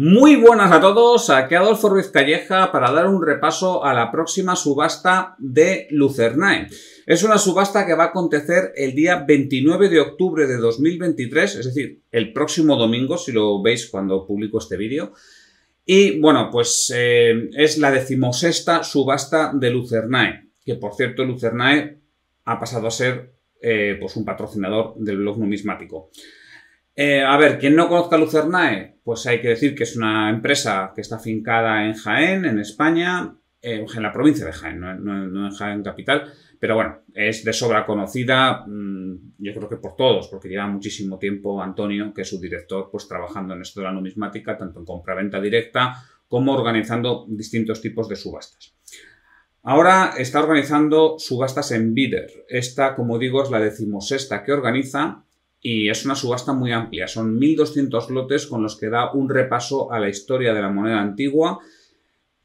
Muy buenas a todos, aquí Adolfo Ruiz Calleja para dar un repaso a la próxima subasta de Lucernae. Es una subasta que va a acontecer el día 29 de octubre de 2023, es decir, el próximo domingo, si lo veis cuando publico este vídeo. Y bueno, pues eh, es la decimosexta subasta de Lucernae, que por cierto Lucernae ha pasado a ser eh, pues un patrocinador del blog numismático. Eh, a ver, quien no conozca Lucernae, pues hay que decir que es una empresa que está fincada en Jaén, en España, eh, en la provincia de Jaén, no, en Jaén capital, pero bueno, es de sobra conocida, mm, yo creo que por todos, porque lleva muchísimo tiempo Antonio, que es su director, pues trabajando en esto de la numismática, tanto en compraventa directa como organizando distintos tipos de subastas. Ahora está organizando subastas en Bider. Esta, como digo, es la decimosexta que organiza y es una subasta muy amplia. Son 1.200 lotes con los que da un repaso a la historia de la moneda antigua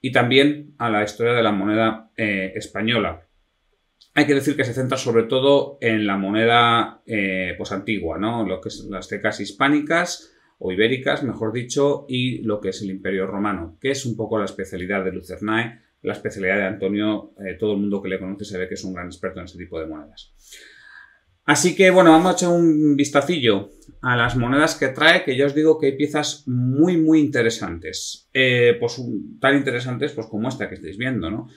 y también a la historia de la moneda eh, española. Hay que decir que se centra sobre todo en la moneda eh, pues antigua, ¿no? lo que es las tecas hispánicas o ibéricas, mejor dicho, y lo que es el Imperio Romano, que es un poco la especialidad de Lucernae, la especialidad de Antonio. Eh, todo el mundo que le conoce se ve que es un gran experto en este tipo de monedas. Así que bueno, vamos a echar un vistacillo a las monedas que trae, que ya os digo que hay piezas muy, muy interesantes. Eh, pues tan interesantes pues, como esta que estáis viendo, ¿no?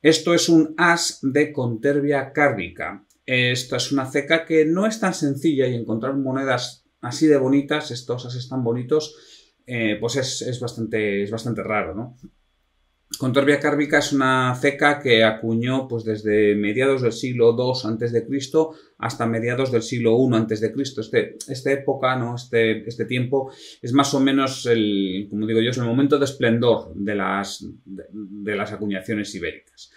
Esto es un as de Conterbia cárnica. Esta es una ceca que no es tan sencilla y encontrar monedas así de bonitas, estos ases están bonitos, eh, pues es, bastante, es bastante raro, ¿no? Contorbia cárbica es una ceca que acuñó pues, desde mediados del siglo II a.C. hasta mediados del siglo I a.C. Este, esta época, ¿no? este, este tiempo, es más o menos el, como digo yo, es el momento de esplendor de las, de las acuñaciones ibéricas.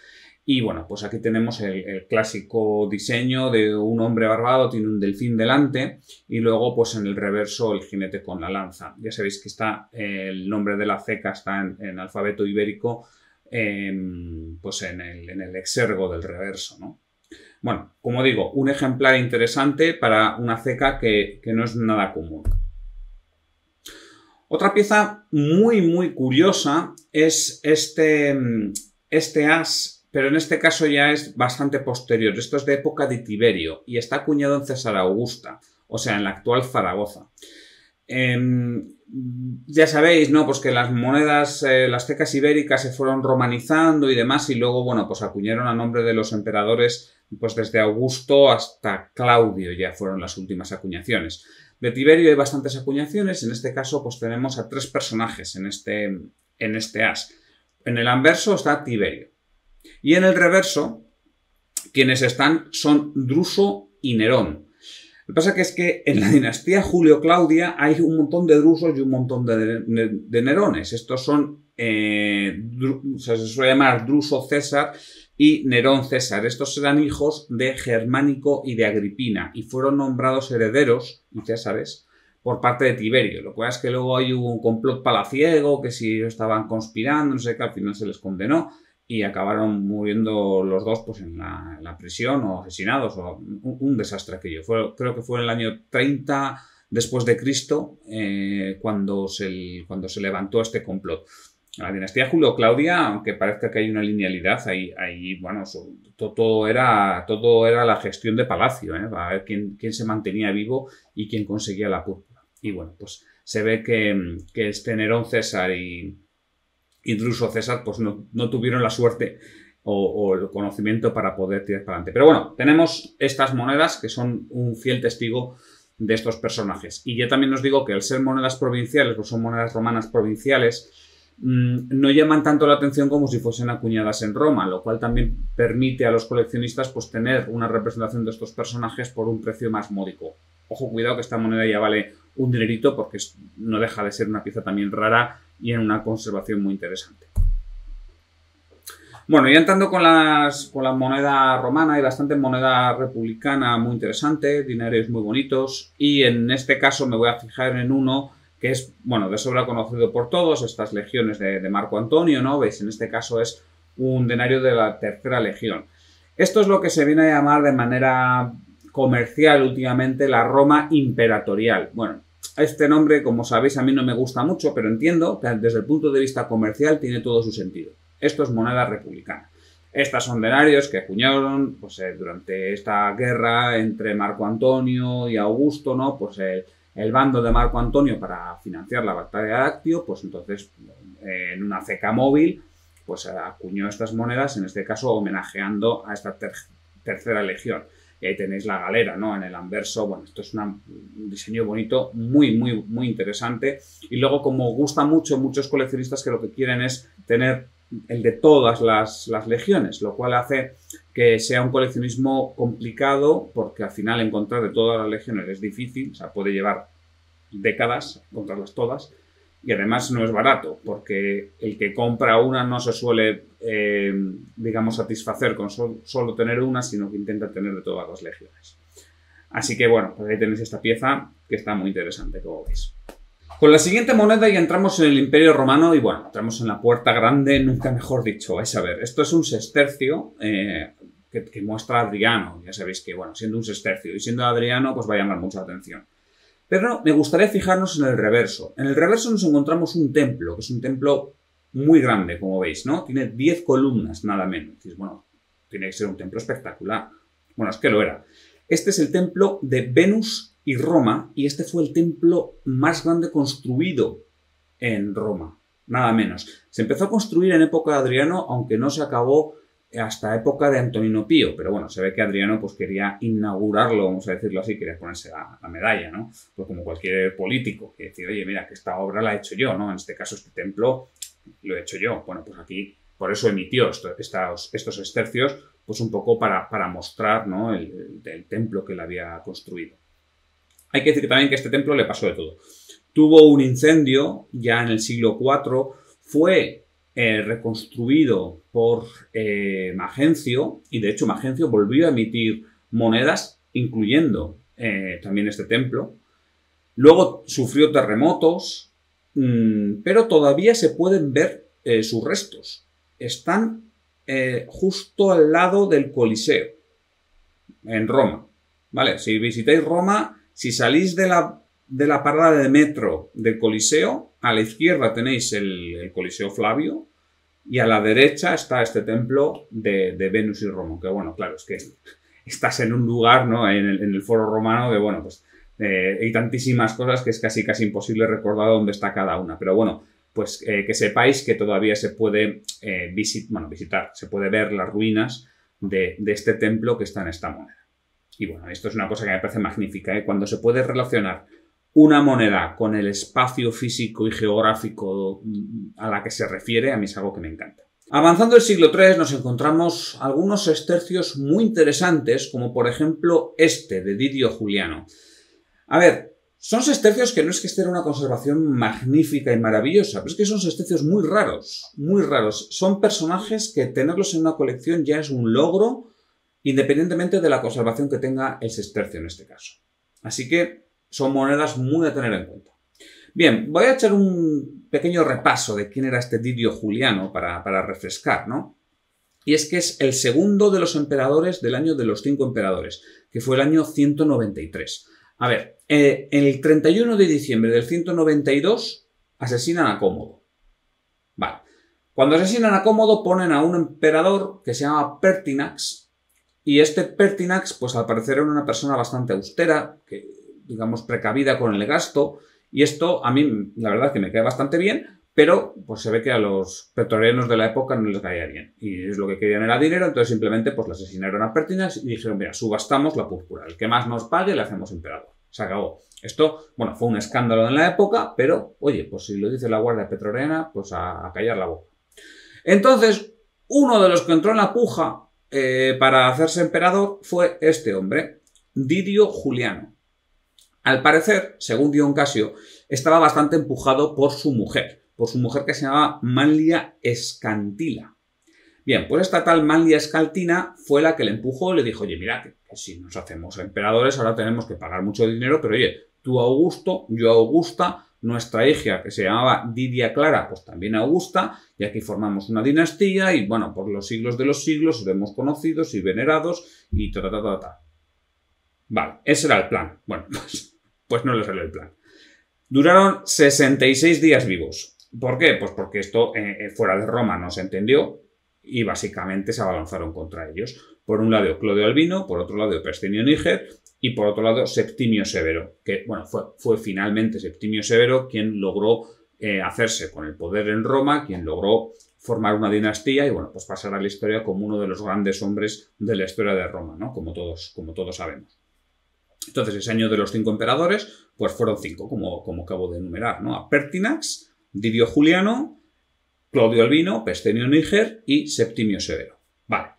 Y bueno, pues aquí tenemos el, clásico diseño de un hombre barbado, tiene un delfín delante y luego pues en el reverso el jinete con la lanza. Ya sabéis que está el nombre de la ceca, está en, alfabeto ibérico, pues en el, exergo del reverso, ¿no? Bueno, como digo, un ejemplar interesante para una ceca que, no es nada común. Otra pieza muy, muy curiosa es este, este as pero en este caso ya es bastante posterior. Esto es de época de Tiberio y está acuñado en César Augusta, o sea, en la actual Zaragoza. Em, ya sabéis, ¿no? Pues que las monedas, eh, las tecas ibéricas se fueron romanizando y demás, y luego, bueno, pues acuñaron a nombre de los emperadores, pues desde Augusto hasta Claudio ya fueron las últimas acuñaciones. De Tiberio hay bastantes acuñaciones, en este caso, pues tenemos a tres personajes en este, en este as. En el anverso está Tiberio. Y en el reverso, quienes están son Druso y Nerón. Lo que pasa es que en la dinastía Julio-Claudia hay un montón de drusos y un montón de, nerones. Estos son, eh, se suele llamar Druso César y Nerón César. Estos eran hijos de Germánico y de Agripina y fueron nombrados herederos y césares por parte de Tiberio. Lo cual es que luego hay un complot palaciego, que si estaban conspirando, no sé qué, al final se les condenó y acabaron muriendo los dos pues, en, la, prisión o asesinados, o un, desastre aquello. Fue, creo que fue en el año 30 después de Cristo eh, cuando, se, cuando se levantó este complot. La dinastía Julio-Claudia, aunque parezca que hay una linealidad, ahí, ahí bueno, todo, era, todo era la gestión de palacio, para ¿eh? ver quién, se mantenía vivo y quién conseguía la púrpura. Y bueno, pues se ve que, que este Nerón César y, incluso César pues no, tuvieron la suerte o, el conocimiento para poder tirar para adelante. Pero bueno, tenemos estas monedas que son un fiel testigo de estos personajes. Y ya también os digo que al ser monedas provinciales, o pues son monedas romanas provinciales, mm, no llaman tanto la atención como si fuesen acuñadas en Roma, lo cual también permite a los coleccionistas pues tener una representación de estos personajes por un precio más módico. Ojo, cuidado que esta moneda ya vale un dinerito porque no deja de ser una pieza también rara y en una conservación muy interesante. Bueno, y entrando con las, la moneda romana, hay bastante moneda republicana muy interesante, ...dinarios muy bonitos, y en este caso me voy a fijar en uno que es, bueno, de sobra conocido por todos, estas legiones de, de Marco Antonio, ¿no? Veis, en este caso es un denario de la tercera legión. Esto es lo que se viene a llamar de manera comercial últimamente la Roma imperatorial. Bueno, este nombre, como sabéis, a mí no me gusta mucho, pero entiendo que desde el punto de vista comercial tiene todo su sentido. Esto es moneda republicana. Estas son denarios que acuñaron pues, eh, durante esta guerra entre Marco Antonio y Augusto, ¿no? Pues eh, el bando de Marco Antonio para financiar la batalla de Actio, pues entonces eh, en una ceca móvil, pues acuñó estas monedas, en este caso homenajeando a esta tercera legión. Y ahí tenéis la galera, ¿no? En el anverso, bueno, esto es un diseño bonito, muy, muy, muy interesante. Y luego, como gusta mucho, muchos coleccionistas que lo que quieren es tener el de todas las, las, legiones, lo cual hace que sea un coleccionismo complicado porque al final encontrar de todas las legiones es difícil, o sea, puede llevar décadas encontrarlas todas, y además no es barato, porque el que compra una no se suele, eh, digamos, satisfacer con solo tener una, sino que intenta tener de todas las legiones. Así que bueno, pues ahí tenéis esta pieza que está muy interesante, como veis. Con la siguiente moneda ya entramos en el Imperio Romano y bueno, entramos en la puerta grande, nunca mejor dicho, vais a ver. Esto es un sestercio eh, que, que muestra Adriano, ya sabéis que bueno, siendo un sestercio y siendo Adriano, pues va a llamar mucha atención. Pero me gustaría fijarnos en el reverso. En el reverso nos encontramos un templo, que es un templo muy grande, como veis, ¿no? Tiene 10 columnas, nada menos. bueno, tiene que ser un templo espectacular. Bueno, es que lo era. Este es el templo de Venus y Roma, y este fue el templo más grande construido en Roma, nada menos. Se empezó a construir en época de Adriano, aunque no se acabó hasta época de Antonino Pío, pero bueno, se ve que Adriano pues quería inaugurarlo, vamos a decirlo así, quería ponerse la, medalla, ¿no? Pues como cualquier político, que decir, oye, mira, que esta obra la he hecho yo, ¿no? En este caso, este templo lo he hecho yo. Bueno, pues aquí, por eso emitió estos, estos pues un poco para, para mostrar, ¿no? El, templo que él había construido. Hay que decir también que este templo le pasó de todo. Tuvo un incendio ya en el siglo IV, fue eh, reconstruido por eh, Magencio y de hecho Magencio volvió a emitir monedas incluyendo eh, también este templo. Luego sufrió terremotos, mm, pero todavía se pueden ver sus restos. Están justo al lado del Coliseo, en Roma. ¿Vale? Si visitáis Roma, si salís de la de la parada de metro del Coliseo, a la izquierda tenéis el, Coliseo Flavio y a la derecha está este templo de, Venus y Romo, que bueno, claro, es que estás en un lugar, ¿no? En el, foro romano de, bueno, pues eh, hay tantísimas cosas que es casi casi imposible recordar dónde está cada una, pero bueno, pues eh, que sepáis que todavía se puede eh, visitar, se puede ver las ruinas de, de, este templo que está en esta moneda. Y bueno, esto es una cosa que me parece magnífica, cuando se puede relacionar una moneda con el espacio físico y geográfico a la que se refiere, a mí es algo que me encanta. Avanzando el siglo III nos encontramos algunos estercios muy interesantes, como por ejemplo este de Didio Juliano. A ver, son sestercios que no es que estén en una conservación magnífica y maravillosa, pero es que son sestercios muy raros, muy raros. Son personajes que tenerlos en una colección ya es un logro, independientemente de la conservación que tenga el sestercio en este caso. Así que son monedas muy a tener en cuenta. Bien, voy a echar un pequeño repaso de quién era este Didio Juliano para, refrescar, ¿no? Y es que es el segundo de los emperadores del año de los cinco emperadores, que fue el año 193. A ver, eh, el 31 de diciembre del 192 asesinan a Cómodo. Vale. Cuando asesinan a Cómodo ponen a un emperador que se llama Pertinax. Y este Pertinax, pues al parecer era una persona bastante austera, que digamos, precavida con el gasto. Y esto a mí, la verdad, que me cae bastante bien, pero pues se ve que a los petroleros de la época no les caía bien. Y es lo que querían era dinero, entonces simplemente pues las asesinaron a Pertinas y dijeron, mira, subastamos la púrpura, el que más nos pague le hacemos emperador. Se acabó. Esto, bueno, fue un escándalo en la época, pero oye, pues si lo dice la Guardia Petrolera, pues a, callar la boca. Entonces, uno de los que entró en la puja eh, para hacerse emperador fue este hombre, Didio Juliano. Al parecer, según Dion Casio, estaba bastante empujado por su mujer, por su mujer que se llamaba Manlia Escantila. Bien, pues esta tal Manlia Escaltina fue la que le empujó y le dijo, oye, mira, si nos hacemos emperadores ahora tenemos que pagar mucho dinero, pero oye, tú Augusto, yo Augusta, nuestra hija que se llamaba Didia Clara, pues también Augusta, y aquí formamos una dinastía y bueno, por los siglos de los siglos seremos conocidos y venerados y ta ta ta ta. Vale, ese era el plan. Bueno, pues pues no les salió el plan. Duraron 66 días vivos. ¿Por qué? Pues porque esto eh, eh, fuera de Roma no se entendió y básicamente se abalanzaron contra ellos. Por un lado Clodio Albino, por otro lado Persinio Níger y por otro lado Septimio Severo, que bueno, fue, finalmente Septimio Severo quien logró eh, hacerse con el poder en Roma, quien logró formar una dinastía y bueno, pues pasar a la historia como uno de los grandes hombres de la historia de Roma, ¿no? Como todos, como todos sabemos. Entonces, ese año de los cinco emperadores, pues fueron cinco, como, como acabo de enumerar, ¿no? A Pertinax, Didio Juliano, Claudio Albino, Pestenio Níger y Septimio Severo. Vale.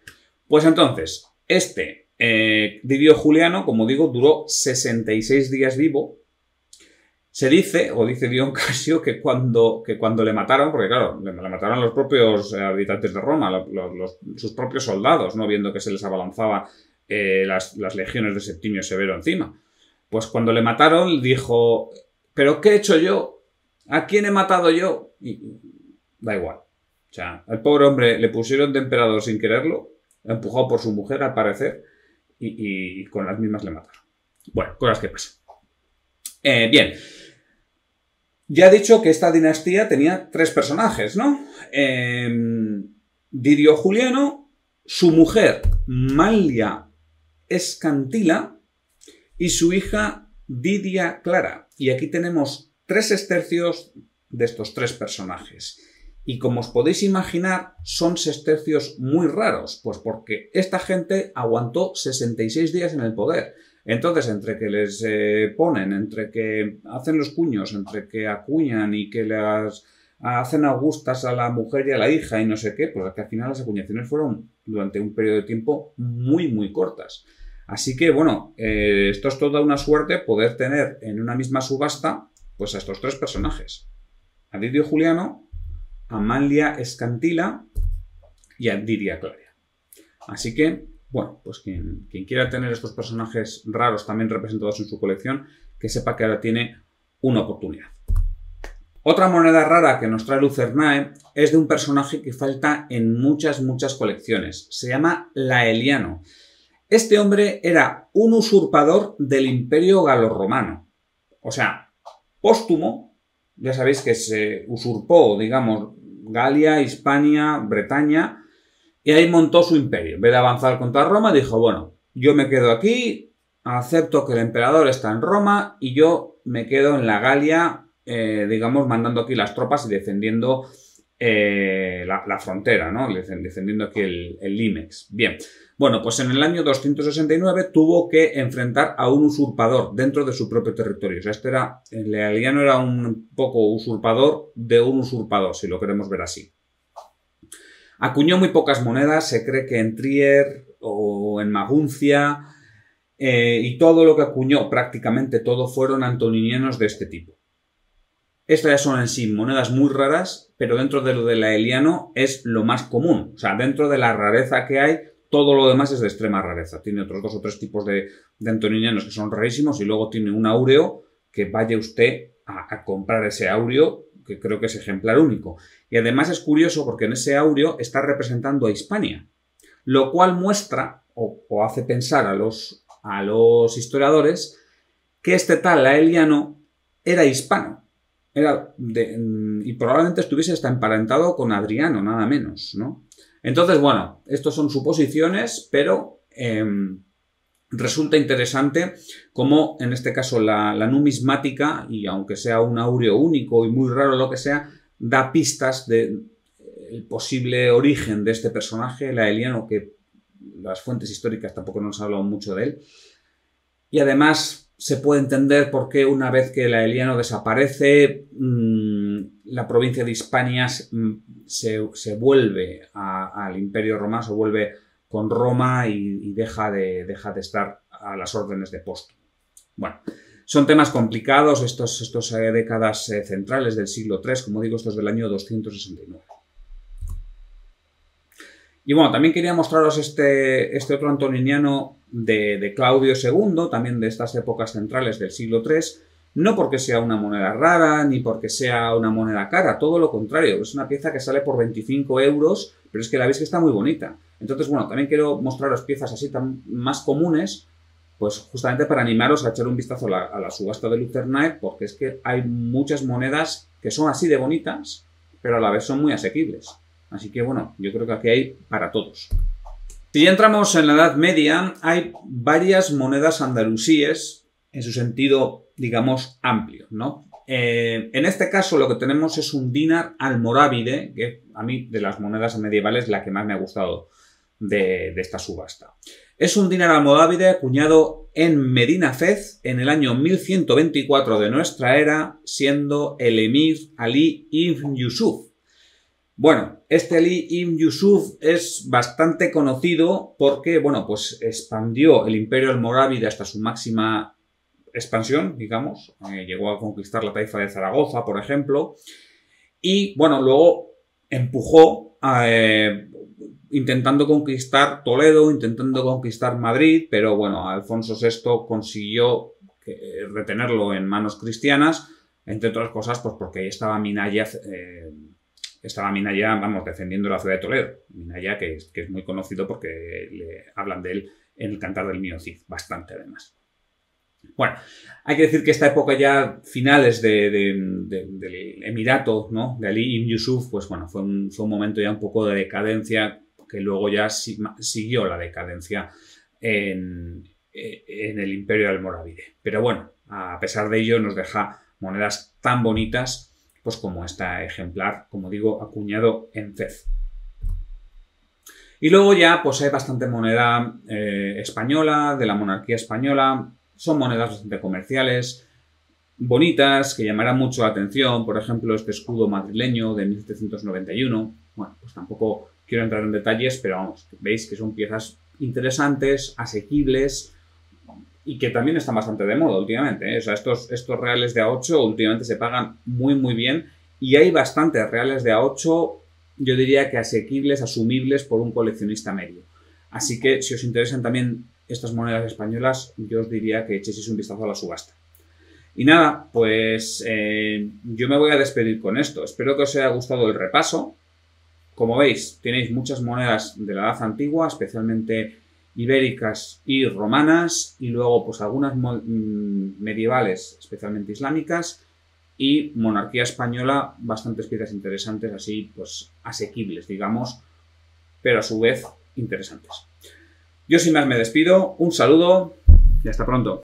Pues entonces, este eh, Didio Juliano, como digo, duró 66 días vivo. Se dice, o dice Dion Casio, que cuando, que cuando le mataron, porque claro, le, mataron los propios eh, habitantes de Roma, sus propios soldados, ¿no? Viendo que se les abalanzaba eh, las, legiones de Septimio Severo encima. Pues cuando le mataron, dijo, ¿pero qué he hecho yo? ¿A quién he matado yo? Y da igual. O sea, al pobre hombre le pusieron de emperador sin quererlo, empujado por su mujer al parecer, y, con las mismas le mataron. Bueno, cosas que pasan. Eh, bien. Ya he dicho que esta dinastía tenía tres personajes, ¿no? Eh, Didio Juliano, su mujer, Malia Escantila y su hija Didia Clara. Y aquí tenemos tres estercios de estos tres personajes. Y como os podéis imaginar, son sestercios muy raros, pues porque esta gente aguantó 66 días en el poder. Entonces, entre que les eh, ponen, entre que hacen los cuños, entre que acuñan y que las hacen augustas a la mujer y a la hija y no sé qué, pues que al final las acuñaciones fueron durante un periodo de tiempo muy, muy cortas. Así que, bueno, eh, esto es toda una suerte poder tener en una misma subasta pues a estos tres personajes. A Didio Juliano, a Manlia Escantila y a Didia Claria. Así que, bueno, pues quien quiera tener estos personajes raros también representados en su colección, que sepa que ahora tiene una oportunidad. Otra moneda rara que nos trae Lucernae es de un personaje que falta en muchas, muchas colecciones. Se llama Laeliano. Este hombre era un usurpador del imperio galorromano. O sea, póstumo, ya sabéis que se usurpó, digamos, Galia, Hispania, Bretaña, y ahí montó su imperio. En vez de avanzar contra Roma, dijo, bueno, yo me quedo aquí, acepto que el emperador está en Roma y yo me quedo en la Galia eh, digamos, mandando aquí las tropas y defendiendo eh, la, frontera, ¿no? defendiendo aquí el, Limex. Bien, bueno, pues en el año 269 tuvo que enfrentar a un usurpador dentro de su propio territorio. O sea, este era, el lealiano era un poco usurpador de un usurpador, si lo queremos ver así. Acuñó muy pocas monedas, se cree que en Trier o en Maguncia, eh, y todo lo que acuñó, prácticamente todo, fueron antoninianos de este tipo. Estas ya son en sí monedas muy raras, pero dentro de lo de la eliano es lo más común. O sea, dentro de la rareza que hay, todo lo demás es de extrema rareza. Tiene otros dos o tres tipos de, de antoninianos que son rarísimos y luego tiene un áureo que vaya usted a, comprar ese áureo, que creo que es ejemplar único. Y además es curioso porque en ese áureo está representando a Hispania, lo cual muestra o, hace pensar a los, a los historiadores que este tal eliano era hispano y probablemente estuviese hasta emparentado con Adriano, nada menos, Entonces, bueno, estos son suposiciones, pero em, resulta interesante cómo, en este caso la, numismática, y aunque sea un aureo único y muy raro lo que sea, da pistas del eh, posible origen de este personaje, la Eliano, que las fuentes históricas tampoco nos hablan mucho de él. Y además, se puede entender por qué una vez que el Aeliano desaparece, mm, la provincia de Hispania mm, se, vuelve al Imperio Romano, se vuelve con Roma y, deja, de, de, estar a las órdenes de Post Bueno, son temas complicados, estos, estos eh, décadas eh, centrales del siglo III, como digo, estos del año 269. Y bueno, también quería mostraros este, este otro antoniniano de, Claudio II, también de estas épocas centrales del siglo III, no porque sea una moneda rara, ni porque sea una moneda cara, todo lo contrario, es una pieza que sale por 25 euros, pero es que la veis que está muy bonita. Entonces, bueno, también quiero mostraros piezas así tan, más comunes, pues justamente para animaros a echar un vistazo a la, subasta de Knight. porque es que hay muchas monedas que son así de bonitas, pero a la vez son muy asequibles. Así que bueno, yo creo que aquí hay para todos. Si entramos en la Edad Media, hay varias monedas andalusíes en su sentido, digamos, amplio, ¿no? Eh, en este caso lo que tenemos es un dinar almorávide, que a mí de las monedas medievales la que más me ha gustado de, de esta subasta. Es un dinar almorávide acuñado en Medina Fez en el año 1124 de nuestra era, siendo el emir Ali ibn Yusuf, bueno, este Ali ibn Yusuf es bastante conocido porque, bueno, pues expandió el imperio almorávide hasta su máxima expansión, digamos. Eh, llegó a conquistar la taifa de Zaragoza, por ejemplo. Y, bueno, luego empujó eh, intentando conquistar Toledo, intentando conquistar Madrid, pero, bueno, Alfonso VI consiguió eh, retenerlo en manos cristianas, entre otras cosas, pues porque ahí estaba Minaya estaba Minaya, vamos, defendiendo la ciudad de Toledo. Minaya, que es, muy conocido porque le hablan de él en el cantar del mío Cid, bastante además. Bueno, hay que decir que esta época ya finales del Emirato, ¿no? De Ali ibn Yusuf, pues bueno, fue un, fue un, momento ya un poco de decadencia que luego ya siguió la decadencia en, en el imperio almorávide. Pero bueno, a pesar de ello nos deja monedas tan bonitas pues como esta ejemplar, como digo, acuñado en CEF. Y luego ya pues hay bastante moneda eh, española, de la monarquía española, son monedas bastante comerciales, bonitas, que llamarán mucho la atención, por ejemplo este escudo madrileño de 1791, bueno, pues tampoco quiero entrar en detalles, pero vamos, veis que son piezas interesantes, asequibles, y que también están bastante de moda últimamente. ¿eh? O sea, estos, estos reales de A8 últimamente se pagan muy, muy bien y hay bastantes reales de A8, yo diría que asequibles, asumibles por un coleccionista medio. Así que si os interesan también estas monedas españolas, yo os diría que echéis un vistazo a la subasta. Y nada, pues eh, yo me voy a despedir con esto. Espero que os haya gustado el repaso. Como veis, tenéis muchas monedas de la edad antigua, especialmente ibéricas y romanas, y luego pues algunas mm, medievales, especialmente islámicas, y monarquía española, bastantes piezas interesantes, así pues asequibles, digamos, pero a su vez interesantes. Yo sin más me despido, un saludo y hasta pronto.